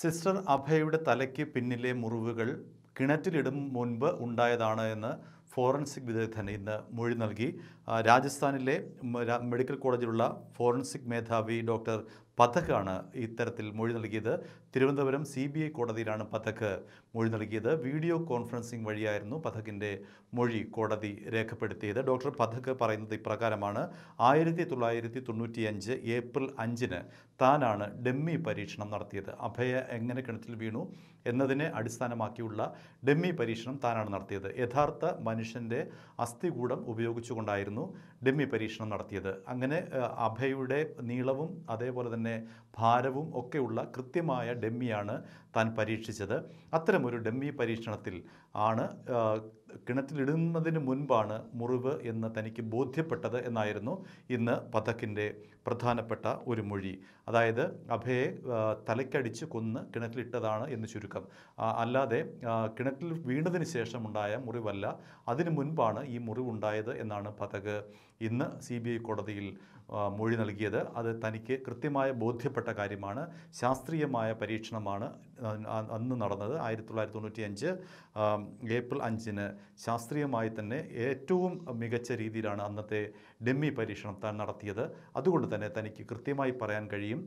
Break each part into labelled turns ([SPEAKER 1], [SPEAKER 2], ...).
[SPEAKER 1] sister അഭയയുടെ തലയ്ക്ക് പിന്നിലെ മുറിവുകൾ കിണറ്റിലിടും മുൻപ് ഉണ്ടായതാണ് എന്ന് ഫോറൻസിക് വിദഗ്ധൻ ഇന്ന് മൊഴി നൽകി രാജസ്ഥാനിലെ മെഡിക്കൽ കോളേജിലുള്ള ഫോറൻസിക് മേധാവി ഡോക്ടർ പഥക്കാണ് ഇത്തരത്തിൽ മൊഴി നൽകിയത് തിരുവനന്തപുരം സി ബി ഐ കോടതിയിലാണ് പഥക്ക് മൊഴി നൽകിയത് വീഡിയോ കോൺഫറൻസിംഗ് വഴിയായിരുന്നു പഥക്കിൻ്റെ മൊഴി കോടതി രേഖപ്പെടുത്തിയത് ഡോക്ടർ പഥക്ക് പറയുന്നത് ഇപ്രകാരമാണ് ആയിരത്തി തൊള്ളായിരത്തി അഞ്ച് ഏപ്രിൽ അഞ്ചിന് താനാണ് ഡെമ്മി പരീക്ഷണം നടത്തിയത് അഭയ എങ്ങനെ കിണറ്റിൽ വീണു എന്നതിനെ അടിസ്ഥാനമാക്കിയുള്ള ഡെമ്മി പരീക്ഷണം താനാണ് നടത്തിയത് യഥാർത്ഥ മനുഷ്യൻ്റെ അസ്ഥികൂടം ഉപയോഗിച്ചുകൊണ്ടായിരുന്നു ഡെമ്മി പരീക്ഷണം നടത്തിയത് അങ്ങനെ അഭയുടെ നീളവും അതേപോലെ തന്നെ തന്നെ ഭാരവും ഒക്കെയുള്ള കൃത്യമായ ഡെമ്മിയാണ് താൻ പരീക്ഷിച്ചത് അത്തരമൊരു ഡെമ്മി പരീക്ഷണത്തിൽ ആണ് കിണറ്റിലിടുന്നതിന് മുൻപാണ് മുറിവ് എന്ന് തനിക്ക് ബോധ്യപ്പെട്ടത് എന്നായിരുന്നു ഇന്ന് പഥക്കിൻ്റെ പ്രധാനപ്പെട്ട ഒരു മൊഴി അതായത് അഭയെ തലക്കടിച്ച് കൊന്ന് കിണറ്റിലിട്ടതാണ് എന്ന് ചുരുക്കം അല്ലാതെ കിണറ്റിൽ വീണതിന് ഉണ്ടായ മുറിവല്ല അതിനു മുൻപാണ് ഈ മുറിവുണ്ടായത് എന്നാണ് പഥക് ഇന്ന് സി കോടതിയിൽ മൊഴി നൽകിയത് അത് തനിക്ക് കൃത്യമായ ബോധ്യപ്പെട്ട കാര്യമാണ് ശാസ്ത്രീയമായ പരീക്ഷണമാണ് അന്ന് നടന്നത് ആയിരത്തി തൊള്ളായിരത്തി തൊണ്ണൂറ്റി അഞ്ച് ഏപ്രിൽ അഞ്ചിന് ശാസ്ത്രീയമായി തന്നെ ഏറ്റവും മികച്ച രീതിയിലാണ് അന്നത്തെ ഡെമ്മി പരീക്ഷണം താൻ നടത്തിയത് അതുകൊണ്ട് തന്നെ തനിക്ക് കൃത്യമായി പറയാൻ കഴിയും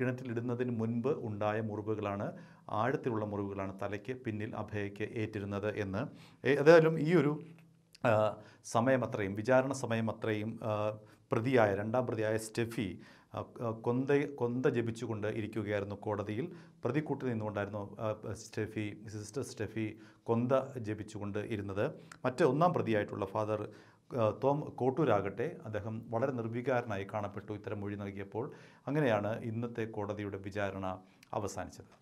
[SPEAKER 1] കിണറ്റിലിടുന്നതിന് മുൻപ് ഉണ്ടായ മുറിവുകളാണ് ആഴത്തിലുള്ള മുറിവുകളാണ് തലയ്ക്ക് പിന്നിൽ അഭയയ്ക്ക് ഏറ്റിരുന്നത് എന്ന് ഏതായാലും ഈ ഒരു സമയമത്രയും വിചാരണ സമയമത്രയും പ്രതിയായ രണ്ടാം പ്രതിയായ സ്റ്റെഫി കൊന്ത കൊന്ത ജപിച്ചുകൊണ്ട് ഇരിക്കുകയായിരുന്നു കോടതിയിൽ പ്രതിക്കൂട്ടിൽ നിന്നുകൊണ്ടായിരുന്നു സ്റ്റെഫി സിസ്റ്റർ സ്റ്റെഫി കൊന്ത ജപിച്ചുകൊണ്ട് ഇരുന്നത് മറ്റേ ഒന്നാം പ്രതിയായിട്ടുള്ള ഫാദർ തോം കോട്ടൂരാകട്ടെ അദ്ദേഹം വളരെ നിർവികാരനായി കാണപ്പെട്ടു ഇത്തരം മൊഴി നൽകിയപ്പോൾ അങ്ങനെയാണ് ഇന്നത്തെ കോടതിയുടെ വിചാരണ അവസാനിച്ചത്